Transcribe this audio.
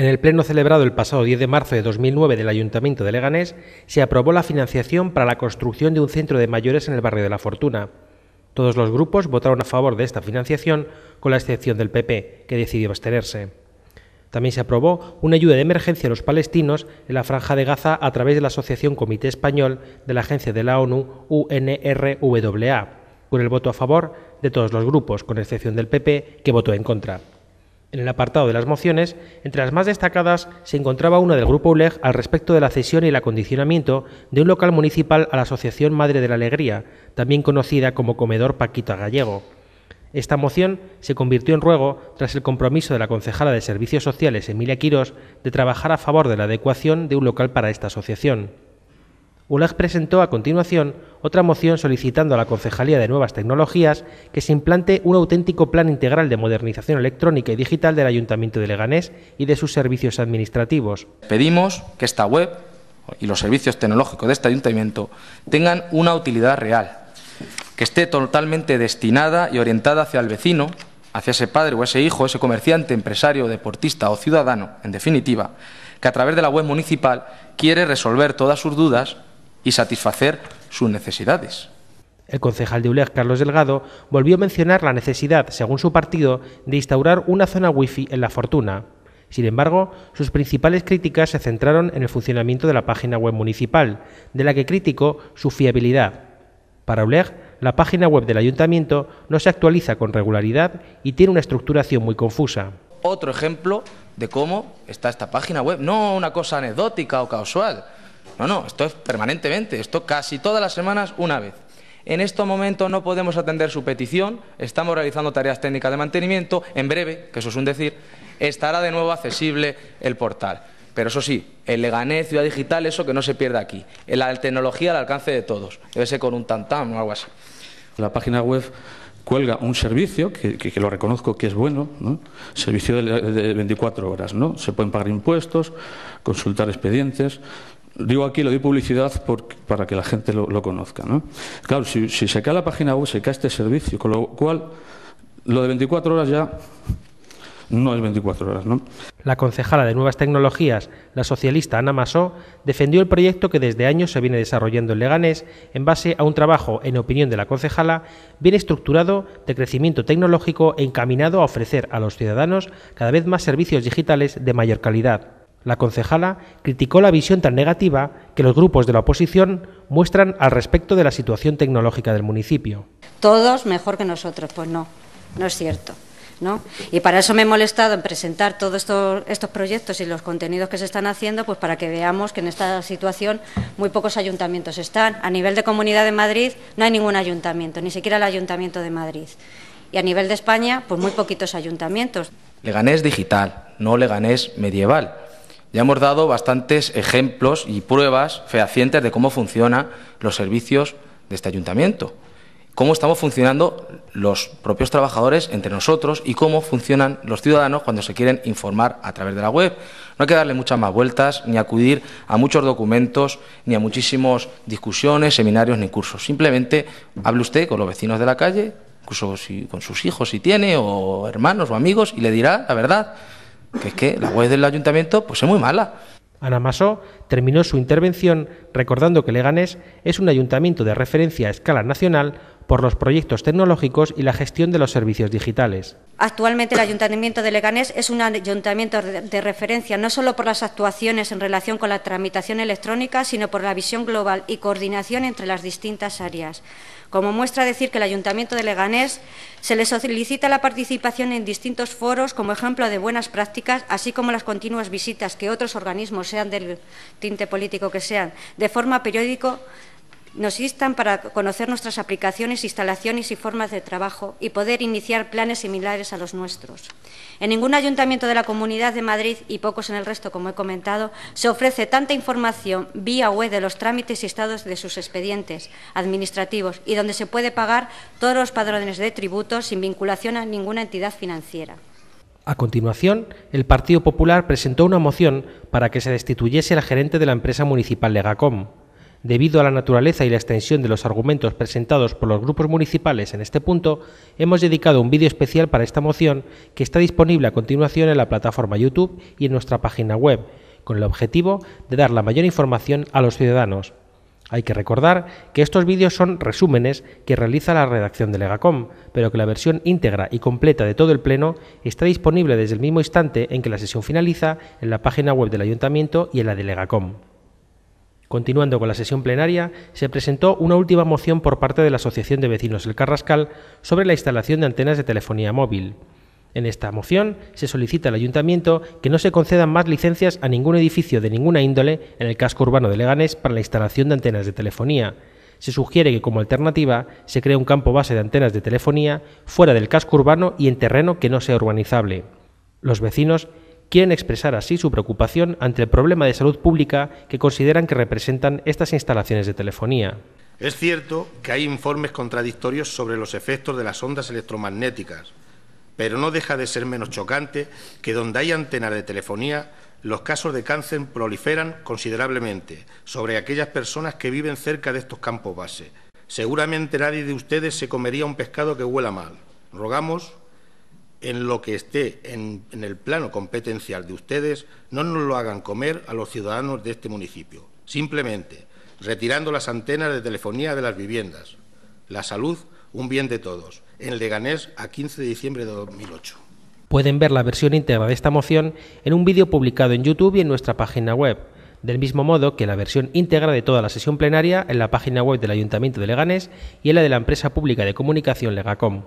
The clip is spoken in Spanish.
En el pleno celebrado el pasado 10 de marzo de 2009 del Ayuntamiento de Leganés, se aprobó la financiación para la construcción de un centro de mayores en el barrio de La Fortuna. Todos los grupos votaron a favor de esta financiación, con la excepción del PP, que decidió abstenerse. También se aprobó una ayuda de emergencia a los palestinos en la Franja de Gaza a través de la Asociación Comité Español de la Agencia de la ONU UNRWA, con el voto a favor de todos los grupos, con excepción del PP, que votó en contra. En el apartado de las mociones, entre las más destacadas se encontraba una del Grupo ULEG al respecto de la cesión y el acondicionamiento de un local municipal a la Asociación Madre de la Alegría, también conocida como Comedor Paquito Gallego. Esta moción se convirtió en ruego tras el compromiso de la concejala de Servicios Sociales, Emilia Quirós, de trabajar a favor de la adecuación de un local para esta asociación. ULAG presentó a continuación otra moción solicitando a la Concejalía de Nuevas Tecnologías que se implante un auténtico plan integral de modernización electrónica y digital del Ayuntamiento de Leganés y de sus servicios administrativos. Pedimos que esta web y los servicios tecnológicos de este ayuntamiento tengan una utilidad real, que esté totalmente destinada y orientada hacia el vecino, hacia ese padre o ese hijo, ese comerciante, empresario, deportista o ciudadano, en definitiva, que a través de la web municipal quiere resolver todas sus dudas y satisfacer sus necesidades. El concejal de ULEG, Carlos Delgado, volvió a mencionar la necesidad, según su partido, de instaurar una zona wifi en La Fortuna. Sin embargo, sus principales críticas se centraron en el funcionamiento de la página web municipal, de la que criticó su fiabilidad. Para ULEG, la página web del ayuntamiento no se actualiza con regularidad y tiene una estructuración muy confusa. Otro ejemplo de cómo está esta página web, no una cosa anecdótica o casual, no, no, esto es permanentemente, esto casi todas las semanas una vez. En estos momentos no podemos atender su petición, estamos realizando tareas técnicas de mantenimiento, en breve, que eso es un decir, estará de nuevo accesible el portal. Pero eso sí, el Leganés, Ciudad Digital, eso que no se pierda aquí. La tecnología al alcance de todos, debe ser con un tantán o algo así. La página web cuelga un servicio, que, lo reconozco que es bueno, ¿no? servicio de, de 24 horas, ¿no? Se pueden pagar impuestos, consultar expedientes, digo aquí, lo doy publicidad para que la gente lo, conozca. ¿no? Claro, si, se cae la página web, se cae este servicio, con lo cual lo de 24 horas ya no es 24 horas. ¿no? La concejala de Nuevas Tecnologías, la socialista Ana Masó, defendió el proyecto que desde años se viene desarrollando en Leganés en base a un trabajo, en opinión de la concejala, bien estructurado de crecimiento tecnológico encaminado a ofrecer a los ciudadanos cada vez más servicios digitales de mayor calidad. La concejala criticó la visión tan negativa que los grupos de la oposición muestran al respecto de la situación tecnológica del municipio. Todos mejor que nosotros, pues no, no es cierto. Y para eso me he molestado en presentar todos estos, estos, proyectos y los contenidos que se están haciendo, pues para que veamos que en esta situación muy pocos ayuntamientos están. A nivel de Comunidad de Madrid no hay ningún ayuntamiento, ni siquiera el Ayuntamiento de Madrid. Y a nivel de España, pues muy poquitos ayuntamientos. Leganés digital, no Leganés medieval. Ya hemos dado bastantes ejemplos y pruebas fehacientes de cómo funcionan los servicios de este ayuntamiento, cómo estamos funcionando los propios trabajadores entre nosotros y cómo funcionan los ciudadanos cuando se quieren informar a través de la web. No hay que darle muchas más vueltas, ni acudir a muchos documentos, ni a muchísimas discusiones, seminarios ni cursos. Simplemente hable usted con los vecinos de la calle, incluso con sus hijos si tiene, o hermanos o amigos, y le dirá la verdad que es que la web del ayuntamiento pues es muy mala. Ana Masó terminó su intervención recordando que Leganés es un ayuntamiento de referencia a escala nacional por los proyectos tecnológicos y la gestión de los servicios digitales. Actualmente el Ayuntamiento de Leganés es un ayuntamiento de referencia no solo por las actuaciones en relación con la tramitación electrónica, sino por la visión global y coordinación entre las distintas áreas. Como muestra decir que el Ayuntamiento de Leganés se le solicita la participación en distintos foros como ejemplo de buenas prácticas, así como las continuas visitas que otros organismos, sean del tinte político que sean, de forma periódica nos instan para conocer nuestras aplicaciones, instalaciones y formas de trabajo y poder iniciar planes similares a los nuestros. En ningún ayuntamiento de la Comunidad de Madrid, y pocos en el resto, como he comentado, se ofrece tanta información vía web de los trámites y estados de sus expedientes administrativos y donde se puede pagar todos los padrones de tributo sin vinculación a ninguna entidad financiera. A continuación, el Partido Popular presentó una moción para que se destituyese al gerente de la empresa municipal Legacom. Debido a la naturaleza y la extensión de los argumentos presentados por los grupos municipales en este punto, hemos dedicado un vídeo especial para esta moción que está disponible a continuación en la plataforma YouTube y en nuestra página web, con el objetivo de dar la mayor información a los ciudadanos. Hay que recordar que estos vídeos son resúmenes que realiza la redacción de Legacom, pero que la versión íntegra y completa de todo el Pleno está disponible desde el mismo instante en que la sesión finaliza en la página web del Ayuntamiento y en la de Legacom. Continuando con la sesión plenaria, se presentó una última moción por parte de la Asociación de Vecinos del Carrascal sobre la instalación de antenas de telefonía móvil. En esta moción se solicita al Ayuntamiento que no se concedan más licencias a ningún edificio de ninguna índole en el casco urbano de Leganés para la instalación de antenas de telefonía. Se sugiere que como alternativa se cree un campo base de antenas de telefonía fuera del casco urbano y en terreno que no sea urbanizable. Los vecinos quieren expresar así su preocupación ante el problema de salud pública que consideran que representan estas instalaciones de telefonía. Es cierto que hay informes contradictorios sobre los efectos de las ondas electromagnéticas, pero no deja de ser menos chocante que donde hay antenas de telefonía los casos de cáncer proliferan considerablemente sobre aquellas personas que viven cerca de estos campos base. Seguramente nadie de ustedes se comería un pescado que huela mal. Rogamos en lo que esté en, el plano competencial de ustedes, no nos lo hagan comer a los ciudadanos de este municipio, simplemente retirando las antenas de telefonía de las viviendas. La salud, un bien de todos. En Leganés, a 15 de diciembre de 2008. Pueden ver la versión íntegra de esta moción en un vídeo publicado en YouTube y en nuestra página web, del mismo modo que la versión íntegra de toda la sesión plenaria en la página web del Ayuntamiento de Leganés y en la de la empresa pública de comunicación Legacom.